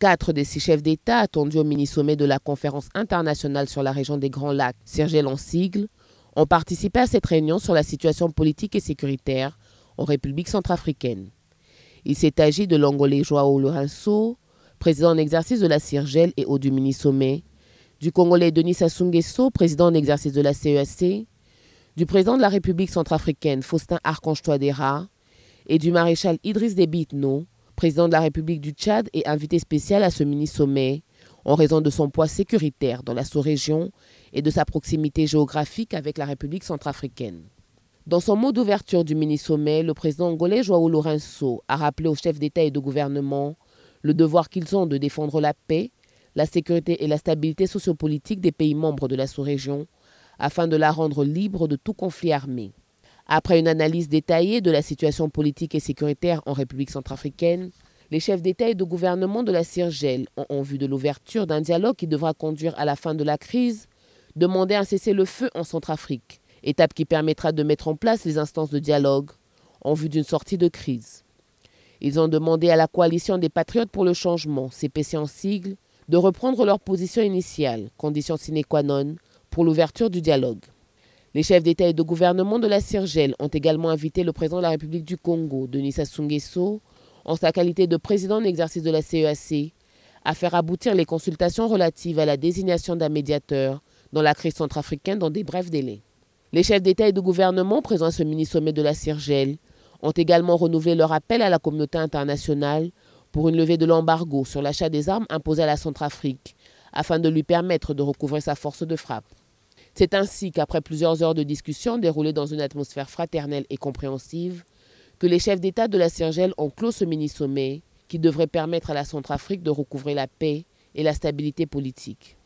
Quatre des six chefs d'État attendus au mini-sommet de la conférence internationale sur la région des Grands Lacs, en sigle, ont participé à cette réunion sur la situation politique et sécuritaire en République centrafricaine. Il s'est agi de l'Angolais Joao Lourenço, président en exercice de la CIRGEL et haut du mini-sommet, du Congolais Denis Sassou président en exercice de la CEAC, e du président de la République centrafricaine Faustin Archange Touadéra et du maréchal Idriss Déby président de la République du Tchad et invité spécial à ce mini-sommet, en raison de son poids sécuritaire dans la sous-région et de sa proximité géographique avec la République centrafricaine. Dans son mot d'ouverture du mini-sommet, le président angolais Joao Lourenço a rappelé aux chefs d'État et de gouvernement le devoir qu'ils ont de défendre la paix, la sécurité et la stabilité sociopolitique des pays membres de la sous-région afin de la rendre libre de tout conflit armé. Après une analyse détaillée de la situation politique et sécuritaire en République centrafricaine, les chefs d'État et de gouvernement de la CIRGEL ont, en vue de l'ouverture d'un dialogue qui devra conduire à la fin de la crise, demandé un cessez-le-feu en Centrafrique, étape qui permettra de mettre en place les instances de dialogue en vue d'une sortie de crise. Ils ont demandé à la coalition des patriotes pour le changement, CPC en sigle, de reprendre leur position initiale, condition sine qua non, pour l'ouverture du dialogue. Les chefs d'État et de gouvernement de la CIRGEL ont également invité le président de la République du Congo, Denis Sassou Nguesso, en sa qualité de président en exercice de la CEAC, e à faire aboutir les consultations relatives à la désignation d'un médiateur dans la crise centrafricaine dans des brefs délais. Les chefs d'État et de gouvernement présents à ce mini-sommet de la CIRGEL ont également renouvelé leur appel à la communauté internationale pour une levée de l'embargo sur l'achat des armes imposées à la Centrafrique, afin de lui permettre de recouvrer sa force de frappe. C'est ainsi qu'après plusieurs heures de discussions déroulées dans une atmosphère fraternelle et compréhensive, que les chefs d'État de la CIRGEL ont clos ce mini-sommet qui devrait permettre à la Centrafrique de recouvrer la paix et la stabilité politique.